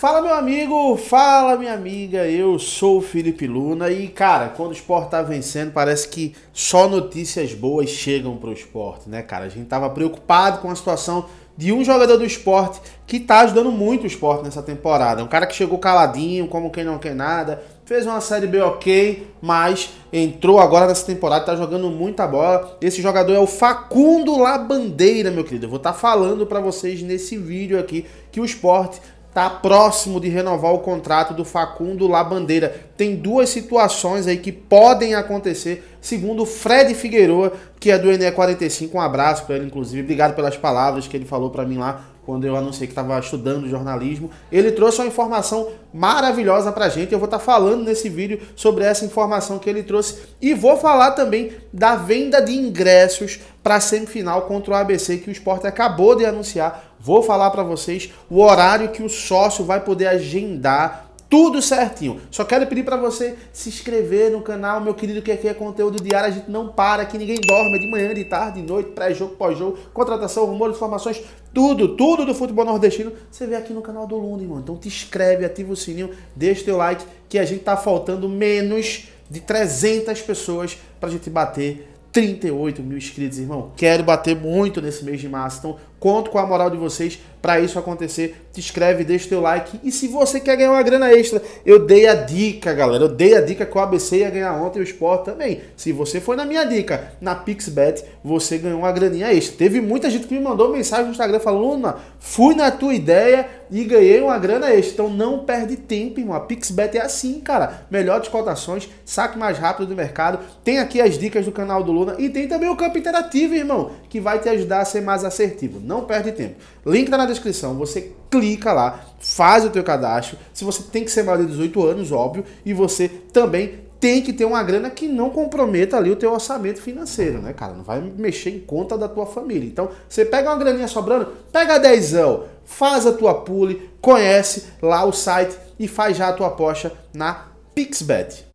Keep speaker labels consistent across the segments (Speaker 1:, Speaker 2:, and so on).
Speaker 1: Fala meu amigo, fala minha amiga, eu sou o Felipe Luna e cara, quando o esporte tá vencendo, parece que só notícias boas chegam pro esporte, né, cara? A gente tava preocupado com a situação de um jogador do esporte que tá ajudando muito o esporte nessa temporada. Um cara que chegou caladinho, como quem não quer nada, fez uma série B ok, mas entrou agora nessa temporada, tá jogando muita bola. Esse jogador é o Facundo Labandeira, meu querido. Eu vou estar tá falando para vocês nesse vídeo aqui que o esporte tá próximo de renovar o contrato do Facundo Labandeira. Tem duas situações aí que podem acontecer, segundo Fred Figueroa, que é do NE45. Um abraço para ele, inclusive. Obrigado pelas palavras que ele falou para mim lá quando eu anunciei que estava estudando jornalismo. Ele trouxe uma informação maravilhosa para a gente. Eu vou estar tá falando nesse vídeo sobre essa informação que ele trouxe e vou falar também da venda de ingressos para a semifinal contra o ABC que o esporte acabou de anunciar. Vou falar para vocês o horário que o sócio vai poder agendar tudo certinho. Só quero pedir para você se inscrever no canal, meu querido, que aqui é conteúdo diário. A gente não para, que ninguém dorme de manhã, de tarde, de noite, pré-jogo, pós-jogo, contratação, rumores, informações, tudo, tudo do futebol nordestino. Você vê aqui no canal do Lundi, mano. Então te inscreve, ativa o sininho, deixa teu like, que a gente tá faltando menos de 300 pessoas pra gente bater 38 mil inscritos, irmão. Quero bater muito nesse mês de março. Então, Conto com a moral de vocês para isso acontecer. Te inscreve, deixa o teu like. E se você quer ganhar uma grana extra, eu dei a dica, galera. Eu dei a dica que o ABC ia ganhar ontem e o Sport também. Se você foi na minha dica, na Pixbet, você ganhou uma graninha extra. Teve muita gente que me mandou mensagem no Instagram falando: Luna, fui na tua ideia e ganhei uma grana extra. Então não perde tempo, irmão. A Pixbet é assim, cara. de cotações, saque mais rápido do mercado. Tem aqui as dicas do canal do Luna e tem também o campo interativo, irmão, que vai te ajudar a ser mais assertivo. Não perde tempo. Link tá na descrição, você clica lá, faz o teu cadastro. Se você tem que ser maior de 18 anos, óbvio, e você também tem que ter uma grana que não comprometa ali o teu orçamento financeiro, né, cara? Não vai mexer em conta da tua família. Então, você pega uma graninha sobrando, pega dezão, faz a tua pule, conhece lá o site e faz já a tua aposta na Pixbet.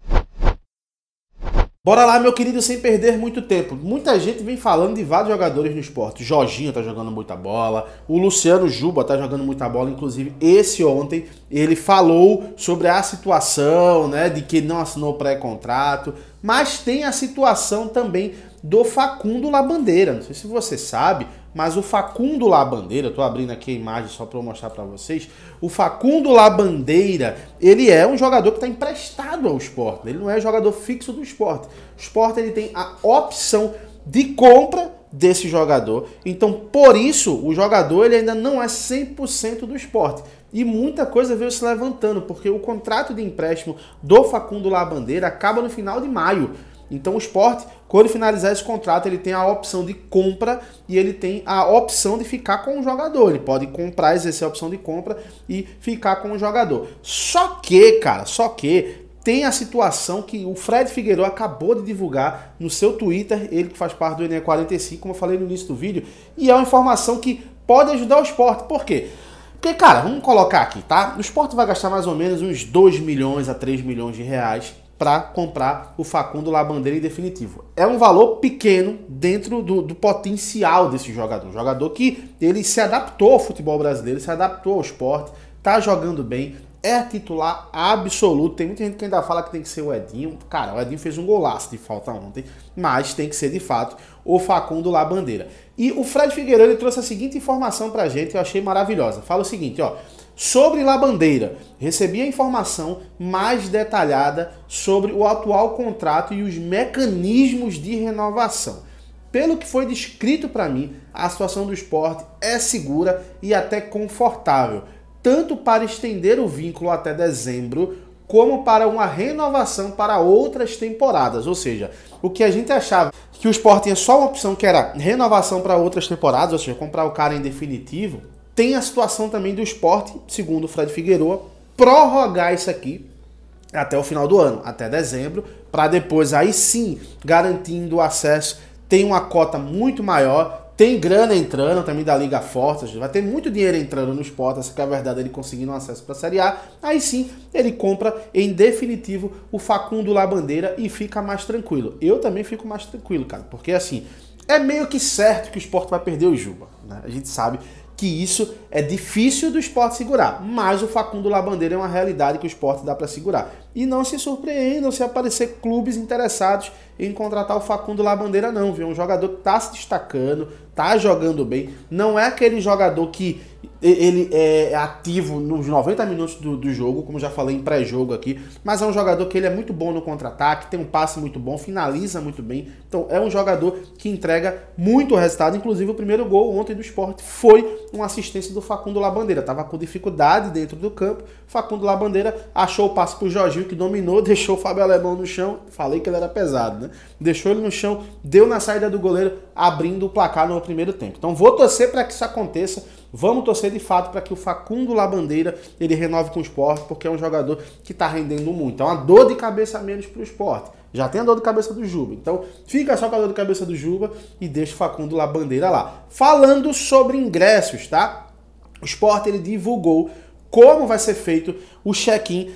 Speaker 1: Bora lá, meu querido, sem perder muito tempo. Muita gente vem falando de vários jogadores no esporte. Jorginho tá jogando muita bola, o Luciano Juba tá jogando muita bola, inclusive esse ontem ele falou sobre a situação, né, de que não assinou pré-contrato, mas tem a situação também do Facundo Labandeira. Não sei se você sabe, mas o Facundo Labandeira, eu abrindo aqui a imagem só para mostrar para vocês, o Facundo Labandeira, ele é um jogador que está emprestado ao Sport, né? ele não é jogador fixo do Sport. O Sport ele tem a opção de compra desse jogador. Então, por isso, o jogador ele ainda não é 100% do esporte. E muita coisa veio se levantando, porque o contrato de empréstimo do Facundo Labandeira acaba no final de maio. Então o esporte, quando finalizar esse contrato, ele tem a opção de compra e ele tem a opção de ficar com o jogador. Ele pode comprar, exercer a opção de compra e ficar com o jogador. Só que, cara, só que tem a situação que o Fred Figueiredo acabou de divulgar no seu Twitter, ele que faz parte do NE45, como eu falei no início do vídeo, e é uma informação que pode ajudar o esporte. Por quê? Porque, cara, vamos colocar aqui, tá? O esporte vai gastar mais ou menos uns 2 milhões a 3 milhões de reais para comprar o Facundo Labandeira em definitivo. É um valor pequeno dentro do, do, potencial desse jogador. Um jogador que ele se adaptou ao futebol brasileiro, se adaptou ao esporte, tá jogando bem, é titular absoluto. Tem muita gente que ainda fala que tem que ser o Edinho. Cara, o Edinho fez um golaço de falta ontem, mas tem que ser de fato o Facundo Labandeira. E o Fred Figueiredo ele trouxe a seguinte informação pra gente, eu achei maravilhosa. Fala o seguinte, ó. Sobre La Bandeira, recebi a informação mais detalhada sobre o atual contrato e os mecanismos de renovação. Pelo que foi descrito para mim, a situação do esporte é segura e até confortável, tanto para estender o vínculo até dezembro, como para uma renovação para outras temporadas. Ou seja, o que a gente achava que o esporte tinha só uma opção que era renovação para outras temporadas, ou seja, comprar o cara em definitivo, tem a situação também do esporte, segundo o Fred Figueroa, prorrogar isso aqui até o final do ano, até dezembro, para depois aí sim, garantindo o acesso, tem uma cota muito maior, tem grana entrando também da Liga Forte, vai ter muito dinheiro entrando no esporte, essa que é a verdade, ele conseguindo um acesso para a Série A, aí sim ele compra em definitivo o Facundo La Bandeira e fica mais tranquilo. Eu também fico mais tranquilo, cara, porque assim, é meio que certo que o esporte vai perder o Juba, né? A gente sabe que isso é difícil do esporte segurar, mas o Facundo Labandeira é uma realidade que o esporte dá para segurar. E não se surpreendam se aparecer clubes interessados em contratar o Facundo Labandeira, não, viu? Um jogador que está se destacando, está jogando bem, não é aquele jogador que ele é ativo nos 90 minutos do, do jogo, como já falei em pré-jogo aqui, mas é um jogador que ele é muito bom no contra-ataque, tem um passe muito bom, finaliza muito bem. Então é um jogador que entrega muito resultado. Inclusive, o primeiro gol ontem do esporte foi uma assistência do Facundo Labandeira. Tava com dificuldade dentro do campo. Facundo Labandeira achou o passe para o Jorginho, que dominou, deixou o Fábio Alemão no chão. Falei que ele era pesado, né? Deixou ele no chão, deu na saída do goleiro, abrindo o placar no primeiro tempo. Então vou torcer para que isso aconteça Vamos torcer de fato para que o Facundo Labandeira ele renove com o esporte, porque é um jogador que está rendendo muito. É uma dor de cabeça menos para o esporte. Já tem a dor de cabeça do Juba. Então, fica só com a dor de cabeça do Juba e deixa o Facundo Labandeira lá. Falando sobre ingressos, tá? O Sport ele divulgou como vai ser feito o check-in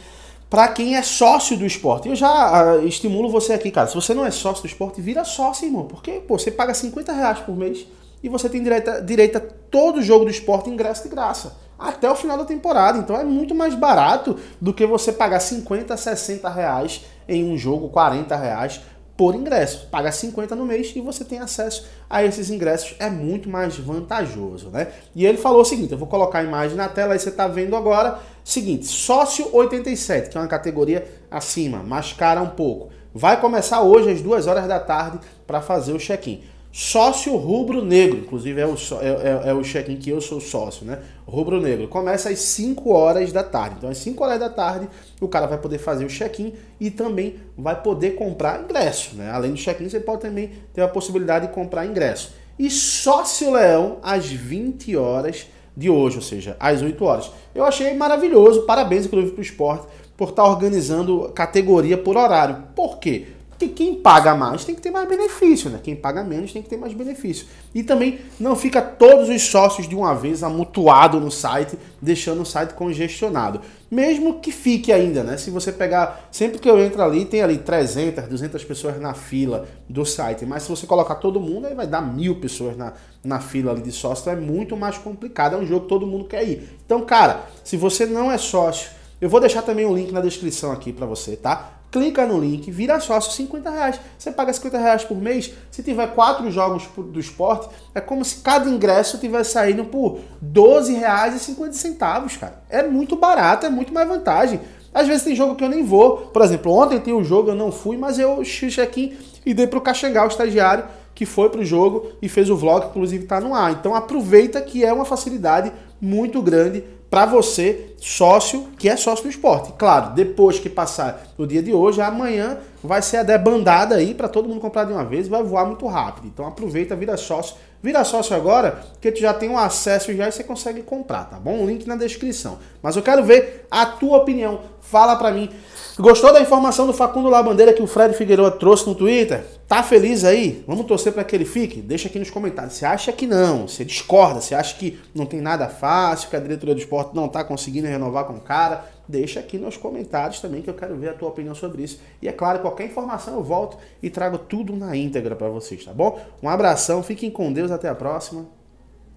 Speaker 1: para quem é sócio do esporte. Eu já uh, estimulo você aqui, cara. Se você não é sócio do esporte, vira sócio, irmão. Porque pô, você paga 50 reais por mês e você tem direita, direito a todo jogo do esporte ingresso de graça. Até o final da temporada. Então é muito mais barato do que você pagar 50, 60 reais em um jogo, 40 reais por ingresso. Paga 50 no mês e você tem acesso a esses ingressos. É muito mais vantajoso, né? E ele falou o seguinte: eu vou colocar a imagem na tela aí você está vendo agora. Seguinte, sócio 87, que é uma categoria acima, mais cara um pouco. Vai começar hoje às 2 horas da tarde para fazer o check-in sócio rubro-negro, inclusive é o, é, é, é o check-in que eu sou sócio, né? Rubro-negro. Começa às 5 horas da tarde. Então, às 5 horas da tarde, o cara vai poder fazer o check-in e também vai poder comprar ingresso, né? Além do check-in, você pode também ter a possibilidade de comprar ingresso. E sócio leão às 20 horas de hoje, ou seja, às 8 horas. Eu achei maravilhoso, parabéns, inclusive, para o esporte por estar tá organizando categoria por horário. Por quê? que quem paga mais tem que ter mais benefício, né? Quem paga menos tem que ter mais benefício. E também não fica todos os sócios de uma vez amutuado no site, deixando o site congestionado. Mesmo que fique ainda, né? Se você pegar, sempre que eu entro ali, tem ali 300, 200 pessoas na fila do site. Mas se você colocar todo mundo, aí vai dar mil pessoas na, na fila ali de sócio. Então é muito mais complicado. É um jogo que todo mundo quer ir. Então, cara, se você não é sócio, eu vou deixar também o um link na descrição aqui para você, tá? clica no link, vira sócio, 50 reais. Você paga 50 reais por mês, se tiver quatro jogos do esporte, é como se cada ingresso tivesse saindo por 12 reais e 50 centavos, cara. É muito barato, é muito mais vantagem. Às vezes tem jogo que eu nem vou. Por exemplo, ontem tem um jogo, eu não fui, mas eu xixi aqui e dei pro Caxangá, o estagiário, que foi para o jogo e fez o vlog, inclusive está no ar. Então aproveita que é uma facilidade muito grande para você, sócio, que é sócio do esporte. Claro, depois que passar o dia de hoje, amanhã vai ser a debandada aí para todo mundo comprar de uma vez, vai voar muito rápido. Então aproveita, vira sócio. Vira sócio agora, que tu já tem um acesso já e você consegue comprar, tá bom? Link na descrição. Mas eu quero ver a tua opinião. Fala para mim. Gostou da informação do Facundo Labandeira que o Fred Figueiredo trouxe no Twitter? Tá feliz aí? Vamos torcer para que ele fique? Deixa aqui nos comentários. Você acha que não? Você discorda? Você acha que não tem nada fácil? Que a diretoria do esporte não tá conseguindo renovar com o cara? Deixa aqui nos comentários também que eu quero ver a tua opinião sobre isso. E é claro, qualquer informação eu volto e trago tudo na íntegra para vocês, tá bom? Um abração, fiquem com Deus, até a próxima.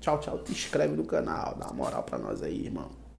Speaker 1: Tchau, tchau. Te inscreve no canal, dá uma moral para nós aí, irmão.